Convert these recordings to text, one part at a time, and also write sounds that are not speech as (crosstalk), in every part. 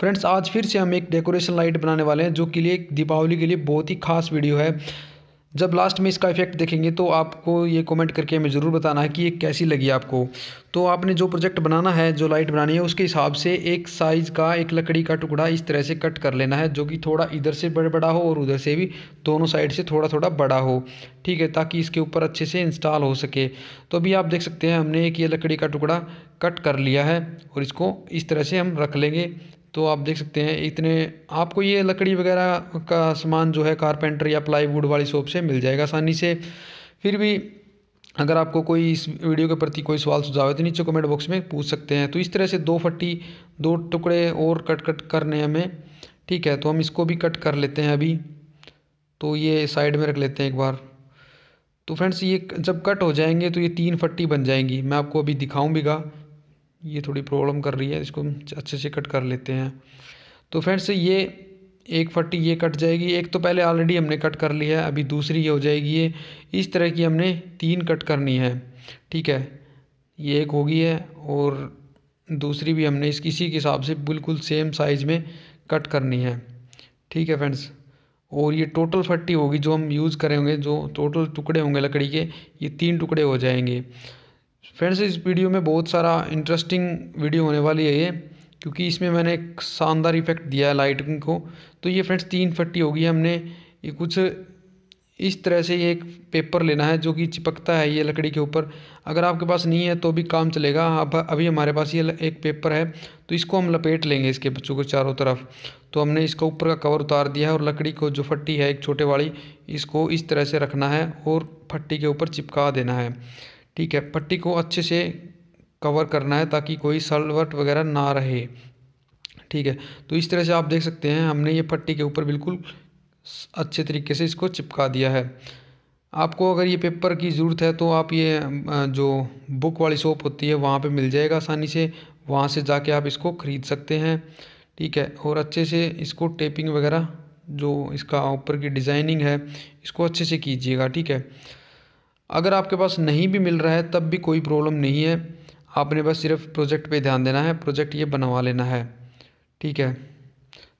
friends आज फिर से हम एक डेकोरेशन लाइट बनाने वाले हैं जो के लिए दीपावली के लिए बहुत ही खास वीडियो है जब लास्ट में इसका इफेक्ट देखेंगे तो आपको ये कमेंट करके हमें ज़रूर बताना है कि ये कैसी लगी आपको तो आपने जो प्रोजेक्ट बनाना है जो लाइट बनानी है उसके हिसाब से एक साइज़ का एक लकड़ी का टुकड़ा इस तरह से कट कर लेना है जो कि थोड़ा इधर से बड़ बड़ा हो और उधर से भी दोनों साइड से थोड़ा थोड़ा बड़ा हो ठीक है ताकि इसके ऊपर अच्छे से इंस्टॉल हो सके तो अभी आप देख सकते हैं हमने एक ये लकड़ी का टुकड़ा कट कर लिया है और इसको इस तरह से हम रख लेंगे तो आप देख सकते हैं इतने आपको ये लकड़ी वगैरह का सामान जो है कारपेंटर या प्लाईवुड वाली शॉप से मिल जाएगा आसानी से फिर भी अगर आपको कोई इस वीडियो के प्रति कोई सवाल सुझाव है तो नीचे कमेंट बॉक्स में पूछ सकते हैं तो इस तरह से दो फट्टी दो टुकड़े और कट कट करने हमें ठीक है तो हम इसको भी कट कर लेते हैं अभी तो ये साइड में रख लेते हैं एक बार तो फ्रेंड्स ये जब कट हो जाएंगे तो ये तीन फट्टी बन जाएंगी मैं आपको अभी दिखाऊँ भीगा ये थोड़ी प्रॉब्लम कर रही है इसको हम अच्छे से कट कर लेते हैं तो फ्रेंड्स ये एक फट्टी ये कट जाएगी एक तो पहले ऑलरेडी हमने कट कर ली है अभी दूसरी ये हो जाएगी ये इस तरह की हमने तीन कट करनी है ठीक है ये एक होगी है और दूसरी भी हमने इस किसी के हिसाब से बिल्कुल सेम साइज़ में कट करनी है ठीक है फ्रेंड्स और ये टोटल फट्टी होगी जो हम यूज़ करेंगे जो टोटल टुकड़े होंगे लकड़ी के ये तीन टुकड़े हो जाएंगे फ्रेंड्स इस वीडियो में बहुत सारा इंटरेस्टिंग वीडियो होने वाली है ये क्योंकि इसमें मैंने एक शानदार इफेक्ट दिया है लाइटिंग को तो ये फ्रेंड्स तीन फट्टी होगी हमने ये कुछ इस तरह से ये एक पेपर लेना है जो कि चिपकता है ये लकड़ी के ऊपर अगर आपके पास नहीं है तो भी काम चलेगा अब अभी हमारे पास ये एक पेपर है तो इसको हम लपेट लेंगे इसके बच्चों को चारों तरफ तो हमने इसका ऊपर का कवर उतार दिया है और लकड़ी को जो फट्टी है एक छोटे वाली इसको इस तरह से रखना है और फट्टी के ऊपर चिपका देना है ठीक है पट्टी को अच्छे से कवर करना है ताकि कोई सलवट वगैरह ना रहे ठीक है तो इस तरह से आप देख सकते हैं हमने ये पट्टी के ऊपर बिल्कुल अच्छे तरीके से इसको चिपका दिया है आपको अगर ये पेपर की ज़रूरत है तो आप ये जो बुक वाली शॉप होती है वहाँ पे मिल जाएगा आसानी से वहाँ से जाके आप इसको ख़रीद सकते हैं ठीक है और अच्छे से इसको टेपिंग वगैरह जो इसका ऊपर की डिज़ाइनिंग है इसको अच्छे से कीजिएगा ठीक है अगर आपके पास नहीं भी मिल रहा है तब भी कोई प्रॉब्लम नहीं है आपने बस सिर्फ प्रोजेक्ट पे ध्यान देना है प्रोजेक्ट ये बनवा लेना है ठीक है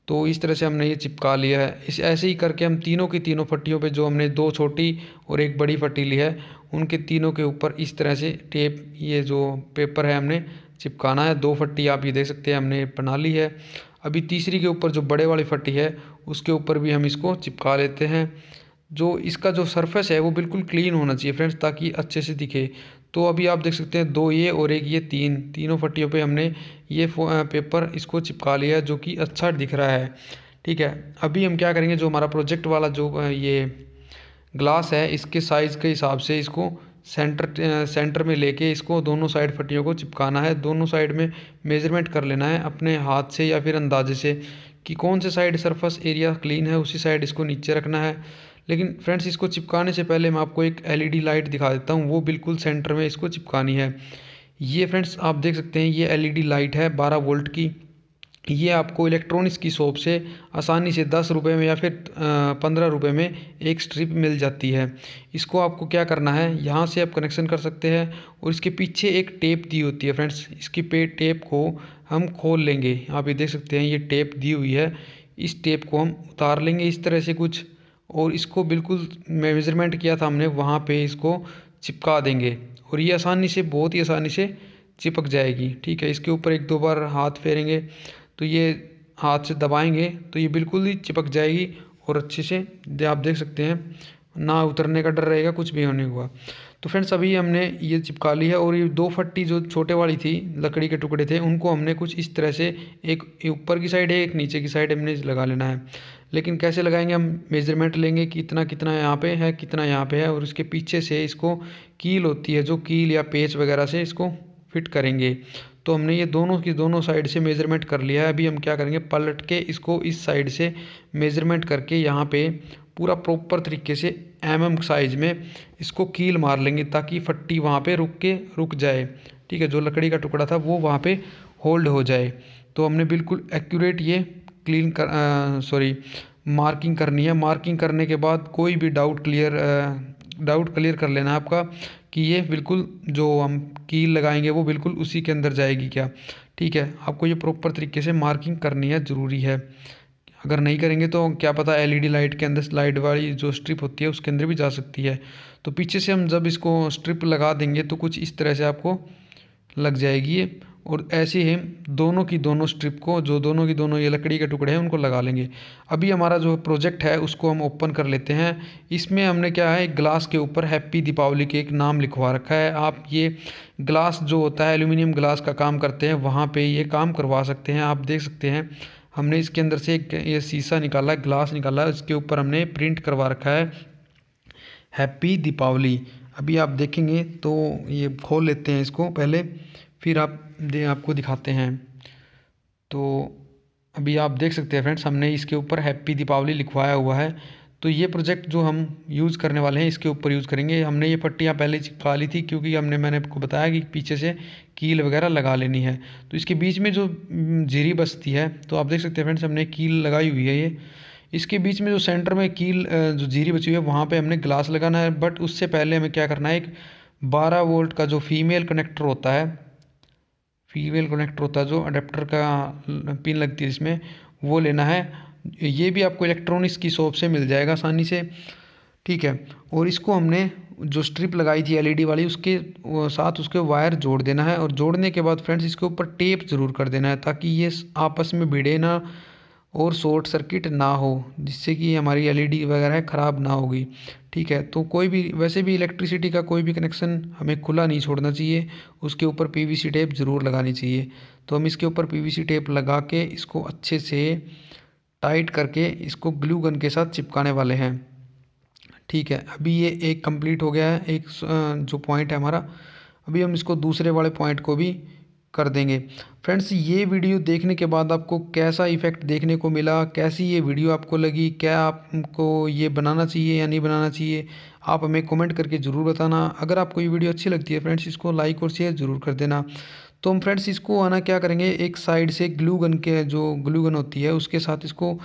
तो इस तरह से हमने ये चिपका लिया है इस ऐसे ही करके हम तीनों की तीनों फट्टियों पे जो हमने दो छोटी और एक बड़ी फट्टी ली है उनके तीनों के ऊपर इस तरह से टेप ये जो पेपर है हमने चिपकाना है दो फट्टी आप ये देख सकते हैं हमने बना ली है अभी तीसरी के ऊपर जो बड़े वाली फट्टी है उसके ऊपर भी हम इसको चिपका लेते हैं जो इसका जो सरफेस है वो बिल्कुल क्लीन होना चाहिए फ्रेंड्स ताकि अच्छे से दिखे तो अभी आप देख सकते हैं दो ये और एक ये तीन तीनों फट्टियों पे हमने ये पेपर इसको चिपका लिया जो कि अच्छा दिख रहा है ठीक है अभी हम क्या करेंगे जो हमारा प्रोजेक्ट वाला जो ये ग्लास है इसके साइज़ के हिसाब से इसको सेंटर सेंटर में लेके इसको दोनों साइड फटियों को चिपकाना है दोनों साइड में मेजरमेंट कर लेना है अपने हाथ से या फिर अंदाजे से कि कौन से साइड सरफस एरिया क्लीन है उसी साइड इसको नीचे रखना है लेकिन फ्रेंड्स इसको चिपकाने से पहले मैं आपको एक एलईडी लाइट दिखा देता हूँ वो बिल्कुल सेंटर में इसको चिपकानी है ये फ्रेंड्स आप देख सकते हैं ये एलईडी लाइट है बारह वोल्ट की ये आपको इलेक्ट्रॉनिक्स की शॉप से आसानी से दस रुपये में या फिर पंद्रह रुपये में एक स्ट्रिप मिल जाती है इसको आपको क्या करना है यहाँ से आप कनेक्शन कर सकते हैं और इसके पीछे एक टेप दी होती है फ्रेंड्स इसकी पे टेप को हम खोल लेंगे आप ये देख सकते हैं ये टेप दी हुई है इस टेप को हम उतार लेंगे इस तरह से कुछ और इसको बिल्कुल मेजरमेंट किया था हमने वहाँ पे इसको चिपका देंगे और ये आसानी से बहुत ही आसानी से चिपक जाएगी ठीक है इसके ऊपर एक दो बार हाथ फेरेंगे तो ये हाथ से दबाएंगे तो ये बिल्कुल ही चिपक जाएगी और अच्छे से दे आप देख सकते हैं ना उतरने का डर रहेगा कुछ भी होने हुआ तो फ्रेंड्स अभी हमने ये चिपका ली है और ये दो फट्टी जो छोटे वाली थी लकड़ी के टुकड़े थे उनको हमने कुछ इस तरह से एक ऊपर की साइड है एक नीचे की साइड हमने लगा लेना है लेकिन कैसे लगाएंगे हम मेजरमेंट लेंगे कि इतना कितना यहाँ पे है कितना यहाँ पे है और उसके पीछे से इसको कील होती है जो कील या पेच वगैरह से इसको फिट करेंगे तो हमने ये दोनों की दोनों साइड से मेजरमेंट कर लिया है अभी हम क्या करेंगे पलट के इसको इस साइड से मेजरमेंट करके यहाँ पे पूरा प्रॉपर तरीके से एम एम साइज में इसको कील मार लेंगे ताकि फट्टी वहाँ पे रुक के रुक जाए ठीक है जो लकड़ी का टुकड़ा था वो वहाँ पे होल्ड हो जाए तो हमने बिल्कुल एक्यूरेट ये क्लीन कर सॉरी मार्किंग करनी है मार्किंग करने के बाद कोई भी डाउट क्लियर डाउट क्लियर कर लेना है आपका कि ये बिल्कुल जो हम कील लगाएंगे वो बिल्कुल उसी के अंदर जाएगी क्या ठीक है आपको ये प्रॉपर तरीके से मार्किंग करनी है ज़रूरी है अगर नहीं करेंगे तो क्या पता एलईडी लाइट के अंदर लाइट वाली जो स्ट्रिप होती है उसके अंदर भी जा सकती है तो पीछे से हम जब इसको स्ट्रिप लगा देंगे तो कुछ इस तरह से आपको लग जाएगी ये और ऐसे ही दोनों की दोनों स्ट्रिप को जो दोनों की दोनों ये लकड़ी के टुकड़े हैं उनको लगा लेंगे अभी हमारा जो प्रोजेक्ट है उसको हम ओपन कर लेते हैं इसमें हमने क्या है ग्लास के ऊपर हैप्पी दीपावली के एक नाम लिखवा रखा है आप ये ग्लास जो होता है एल्यूमिनियम ग्लास का काम करते हैं वहाँ पर ये काम करवा सकते हैं आप देख सकते हैं हमने इसके अंदर से ये शीशा निकाला ग्लास निकाला इसके ऊपर हमने प्रिंट करवा रखा है हैप्पी दीपावली अभी आप देखेंगे तो ये खोल लेते हैं इसको पहले फिर आप दे आपको दिखाते हैं तो अभी आप देख सकते हैं फ्रेंड्स हमने इसके ऊपर हैप्पी दीपावली लिखवाया हुआ है तो ये प्रोजेक्ट जो हम यूज़ करने वाले हैं इसके ऊपर यूज़ करेंगे हमने ये पट्टियाँ पहले चिपका ली थी क्योंकि हमने मैंने आपको बताया कि पीछे से कील वगैरह लगा लेनी है तो इसके बीच में जो जीरी बसती है तो आप देख सकते हैं फ्रेंड्स हमने कील लगाई हुई है ये इसके बीच में जो सेंटर में कील जो जीरी बची हुई है वहाँ पर हमने ग्लास लगाना है बट उससे पहले हमें क्या करना है एक बारह वोल्ट का जो फीमेल कनेक्टर होता है फीमेल कनेक्टर होता है जो अडेप्टर का पिन लगती है इसमें वो लेना है ये भी आपको इलेक्ट्रॉनिक्स की शॉप से मिल जाएगा आसानी से ठीक है और इसको हमने जो स्ट्रिप लगाई थी एलईडी वाली उसके साथ उसके वायर जोड़ देना है और जोड़ने के बाद फ्रेंड्स इसके ऊपर टेप ज़रूर कर देना है ताकि ये आपस में भिड़े ना और शॉर्ट सर्किट ना हो जिससे कि हमारी एल ई डी वगैरह ख़राब ना होगी ठीक है तो कोई भी वैसे भी इलेक्ट्रिसिटी का कोई भी कनेक्शन हमें खुला नहीं छोड़ना चाहिए उसके ऊपर पीवीसी टेप ज़रूर लगानी चाहिए तो हम इसके ऊपर पीवीसी टेप लगा के इसको अच्छे से टाइट करके इसको ग्लू गन के साथ चिपकाने वाले हैं ठीक है अभी ये एक कम्प्लीट हो गया है एक जो पॉइंट है हमारा अभी हम इसको दूसरे वाले पॉइंट को भी कर देंगे फ्रेंड्स ये वीडियो देखने के बाद आपको कैसा इफ़ेक्ट देखने को मिला कैसी ये वीडियो आपको लगी क्या आपको ये बनाना चाहिए या नहीं बनाना चाहिए आप हमें कमेंट करके ज़रूर बताना अगर आपको ये वीडियो अच्छी लगती है फ्रेंड्स इसको लाइक और शेयर ज़रूर कर देना तो हम फ्रेंड्स इसको आना क्या करेंगे एक साइड से ग्लू गन के जो ग्लू गन होती है उसके साथ इसको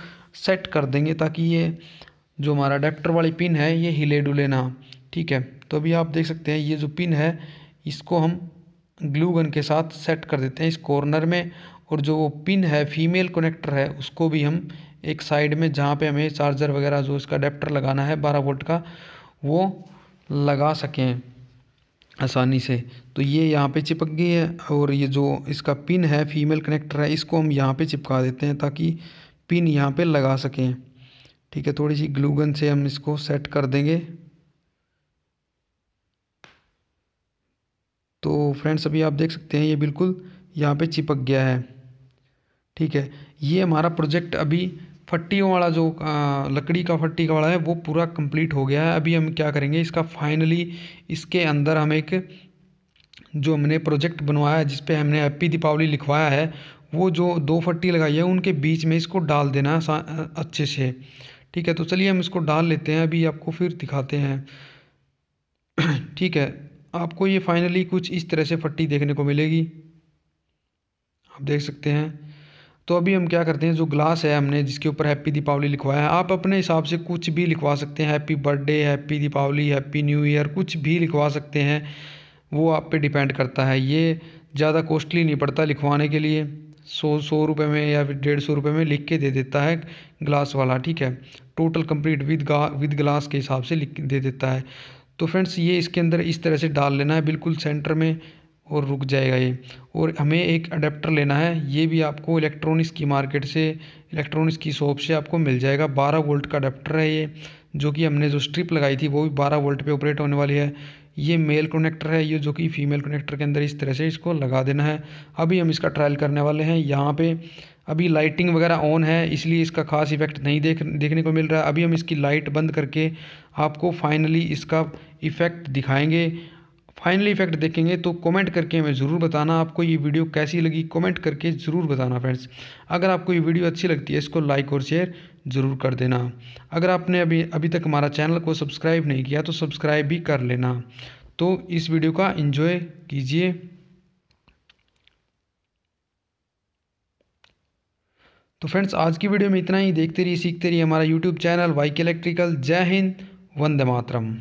सेट कर देंगे ताकि ये जो हमारा अडेप्टर वाली पिन है ये हिले डुले ना ठीक है तो अभी आप देख सकते हैं ये जो पिन है इसको हम ग्लू गन के साथ सेट कर देते हैं इस कॉर्नर में और जो वो पिन है फीमेल कनेक्टर है उसको भी हम एक साइड में जहाँ पे हमें चार्जर वगैरह जो इसका अडेप्टर लगाना है बारह वोल्ट का वो लगा सकें आसानी से तो ये यहाँ पे चिपक गई है और ये जो इसका पिन है फीमेल कनेक्टर है इसको हम यहाँ पे चिपका देते हैं ताकि पिन यहाँ पे लगा सकें ठीक है थोड़ी सी ग्लूगन से हम इसको सेट कर देंगे तो फ्रेंड्स अभी आप देख सकते हैं ये बिल्कुल यहाँ पे चिपक गया है ठीक है ये हमारा प्रोजेक्ट अभी फट्टियों वाला जो आ, लकड़ी का फट्टी का वाला है वो पूरा कंप्लीट हो गया है अभी हम क्या करेंगे इसका फाइनली इसके अंदर हम एक जो हमने प्रोजेक्ट बनवाया है जिसपे हमने हैप्पी दीपावली लिखवाया है वो जो दो फट्टी लगाई है उनके बीच में इसको डाल देना है अच्छे से ठीक है तो चलिए हम इसको डाल लेते हैं अभी आपको फिर दिखाते हैं (clears throat) ठीक है आपको ये फाइनली कुछ इस तरह से फट्टी देखने को मिलेगी आप देख सकते हैं तो अभी हम क्या करते हैं जो ग्लास है हमने जिसके ऊपर हैप्पी दीपावली लिखवाया है आप अपने हिसाब से कुछ भी लिखवा सकते हैं happy birthday happy Deepawali happy new year कुछ भी लिखवा सकते हैं वो आप पे डिपेंड करता है ये ज़्यादा कॉस्टली नहीं पड़ता लिखवाने के लिए सौ सौ रुपये में या फिर डेढ़ सौ रुपये में लिख के दे देता है ग्लास वाला ठीक है total complete with with glass के हिसाब से लिख दे देता है तो फ्रेंड्स ये इसके अंदर इस तरह से डाल लेना है बिल्कुल सेंटर में और रुक जाएगा ये और हमें एक अडेप्टर लेना है ये भी आपको इलेक्ट्रॉनिक्स की मार्केट से इलेक्ट्रॉनिक्स की शॉप से आपको मिल जाएगा बारह वोल्ट का अडेप्टर है ये जो कि हमने जो स्ट्रिप लगाई थी वो भी बारह वोल्ट पे ऑपरेट होने वाली है ये मेल कनेक्टर है ये जो कि फीमेल कनेक्टर के अंदर इस तरह से इसको लगा देना है अभी हम इसका ट्रायल करने वाले हैं यहाँ पर अभी लाइटिंग वगैरह ऑन है इसलिए इसका खास इफ़ेक्ट नहीं देख देखने को मिल रहा है अभी हम इसकी लाइट बंद करके आपको फाइनली इसका इफ़ेक्ट दिखाएंगे फाइनली इफेक्ट देखेंगे तो कमेंट करके हमें ज़रूर बताना आपको ये वीडियो कैसी लगी कमेंट करके ज़रूर बताना फ्रेंड्स अगर आपको ये वीडियो अच्छी लगती है इसको लाइक और शेयर ज़रूर कर देना अगर आपने अभी अभी तक हमारा चैनल को सब्सक्राइब नहीं किया तो सब्सक्राइब भी कर लेना तो इस वीडियो का इन्जॉय कीजिए तो फ्रेंड्स आज की वीडियो में इतना ही देखते रहिए सीखते रहिए हमारा यूट्यूब चैनल वाइक इलेक्ट्रिकल जय हिंद वंदे मातरम